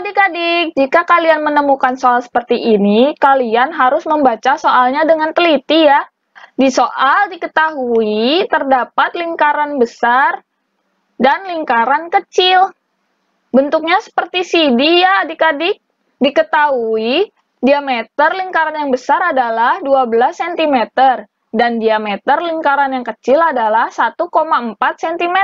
adik-adik, jika kalian menemukan soal seperti ini, kalian harus membaca soalnya dengan teliti ya. Di soal diketahui terdapat lingkaran besar dan lingkaran kecil. Bentuknya seperti CD ya adik-adik. Diketahui diameter lingkaran yang besar adalah 12 cm dan diameter lingkaran yang kecil adalah 1,4 cm.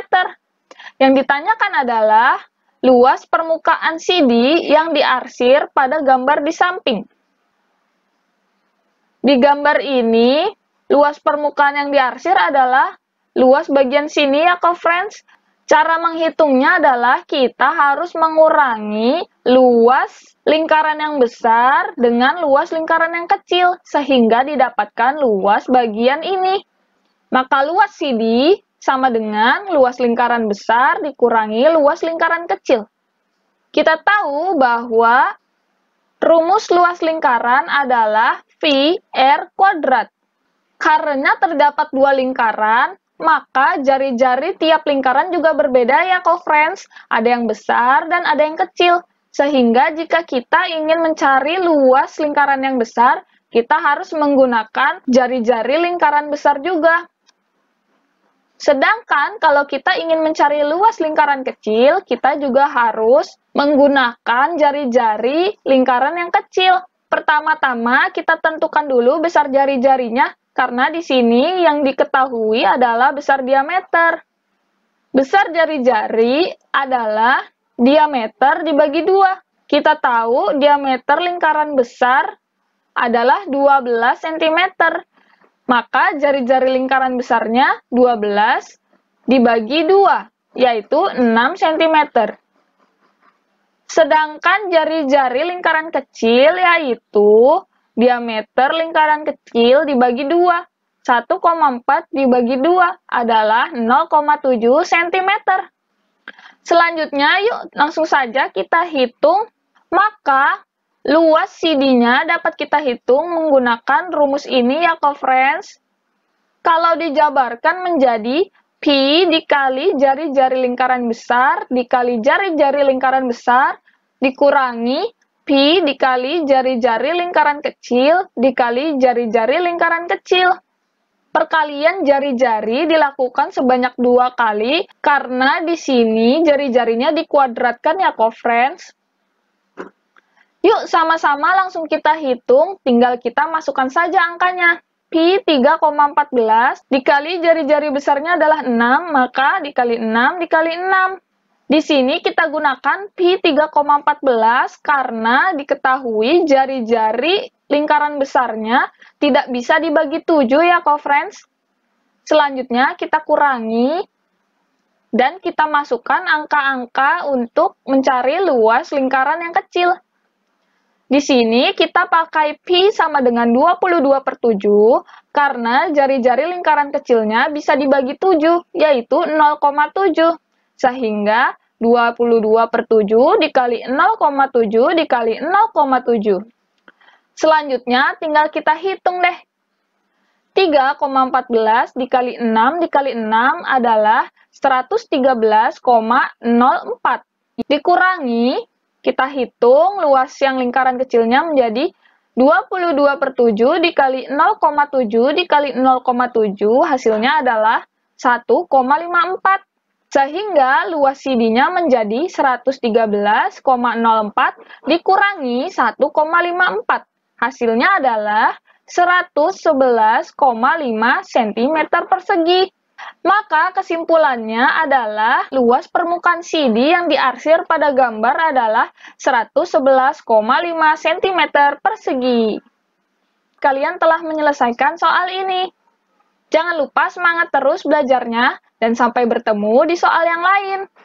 Yang ditanyakan adalah luas permukaan CD yang diarsir pada gambar di samping. Di gambar ini, luas permukaan yang diarsir adalah luas bagian sini ya ke friends. Cara menghitungnya adalah kita harus mengurangi luas lingkaran yang besar dengan luas lingkaran yang kecil sehingga didapatkan luas bagian ini. Maka luas CD sama dengan luas lingkaran besar dikurangi luas lingkaran kecil. Kita tahu bahwa rumus luas lingkaran adalah V kuadrat. Karena terdapat dua lingkaran, maka jari-jari tiap lingkaran juga berbeda ya kok friends. Ada yang besar dan ada yang kecil. Sehingga jika kita ingin mencari luas lingkaran yang besar, kita harus menggunakan jari-jari lingkaran besar juga. Sedangkan kalau kita ingin mencari luas lingkaran kecil, kita juga harus menggunakan jari-jari lingkaran yang kecil. Pertama-tama kita tentukan dulu besar jari-jarinya karena di sini yang diketahui adalah besar diameter. Besar jari-jari adalah diameter dibagi dua. Kita tahu diameter lingkaran besar adalah 12 cm. Maka jari-jari lingkaran besarnya 12 dibagi 2, yaitu 6 cm. Sedangkan jari-jari lingkaran kecil yaitu diameter lingkaran kecil dibagi 2. 1,4 dibagi 2 adalah 0,7 cm. Selanjutnya, yuk langsung saja kita hitung. Maka Luas CD-nya dapat kita hitung menggunakan rumus ini ya, kok, friends. Kalau dijabarkan menjadi P dikali jari-jari lingkaran besar dikali jari-jari lingkaran besar dikurangi P dikali jari-jari lingkaran kecil dikali jari-jari lingkaran kecil. Perkalian jari-jari dilakukan sebanyak dua kali karena di sini jari-jarinya dikuadratkan ya, kok, friends. Yuk sama-sama langsung kita hitung, tinggal kita masukkan saja angkanya. Pi 3,14 dikali jari-jari besarnya adalah 6, maka dikali 6 dikali 6. Di sini kita gunakan Pi 3,14 karena diketahui jari-jari lingkaran besarnya tidak bisa dibagi 7 ya, co friends. Selanjutnya kita kurangi dan kita masukkan angka-angka untuk mencari luas lingkaran yang kecil. Di sini kita pakai pi sama dengan 22 per 7 karena jari-jari lingkaran kecilnya bisa dibagi 7 yaitu 0,7 sehingga 22 per 7 dikali 0,7 dikali 0,7. Selanjutnya tinggal kita hitung deh. 3,14 dikali 6 dikali 6 adalah 113,04. Dikurangi kita hitung luas yang lingkaran kecilnya menjadi 22 per 7 dikali 0,7 dikali 0,7 hasilnya adalah 1,54. Sehingga luas CD-nya menjadi 113,04 dikurangi 1,54. Hasilnya adalah 111,5 cm persegi. Maka kesimpulannya adalah luas permukaan CD yang diarsir pada gambar adalah 111,5 cm persegi. Kalian telah menyelesaikan soal ini. Jangan lupa semangat terus belajarnya dan sampai bertemu di soal yang lain.